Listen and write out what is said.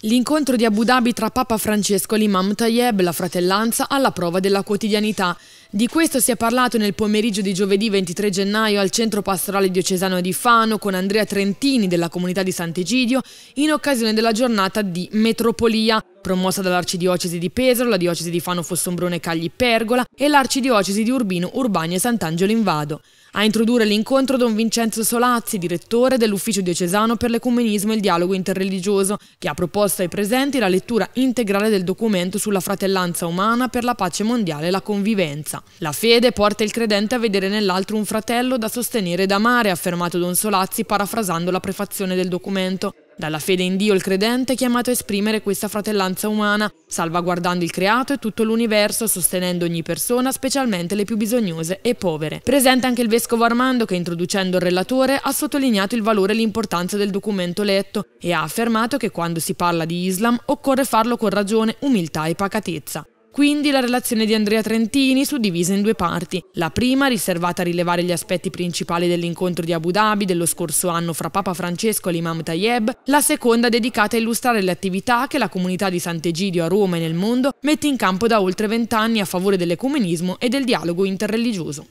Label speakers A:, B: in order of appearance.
A: L'incontro di Abu Dhabi tra Papa Francesco e l'Imam Tayeb, la fratellanza, alla prova della quotidianità. Di questo si è parlato nel pomeriggio di giovedì 23 gennaio al Centro Pastorale Diocesano di Fano con Andrea Trentini della Comunità di Sant'Egidio in occasione della giornata di Metropolia, promossa dall'Arcidiocesi di Pesaro, la Diocesi di Fano Fossombrone Cagli Pergola e l'Arcidiocesi di Urbino Urbania e Sant'Angelo in Vado. A introdurre l'incontro Don Vincenzo Solazzi, direttore dell'Ufficio diocesano per l'ecumenismo e il dialogo interreligioso, che ha proposto ai presenti la lettura integrale del documento sulla fratellanza umana per la pace mondiale e la convivenza. La fede porta il credente a vedere nell'altro un fratello da sostenere ed amare, ha affermato Don Solazzi parafrasando la prefazione del documento. Dalla fede in Dio il credente è chiamato a esprimere questa fratellanza umana, salvaguardando il creato e tutto l'universo, sostenendo ogni persona, specialmente le più bisognose e povere. Presente anche il vescovo Armando che, introducendo il relatore, ha sottolineato il valore e l'importanza del documento letto e ha affermato che quando si parla di Islam occorre farlo con ragione, umiltà e pacatezza. Quindi la relazione di Andrea Trentini suddivisa in due parti. La prima riservata a rilevare gli aspetti principali dell'incontro di Abu Dhabi dello scorso anno fra Papa Francesco e l'Imam Tayeb, la seconda dedicata a illustrare le attività che la comunità di Sant'Egidio a Roma e nel mondo mette in campo da oltre vent'anni a favore dell'ecumenismo e del dialogo interreligioso.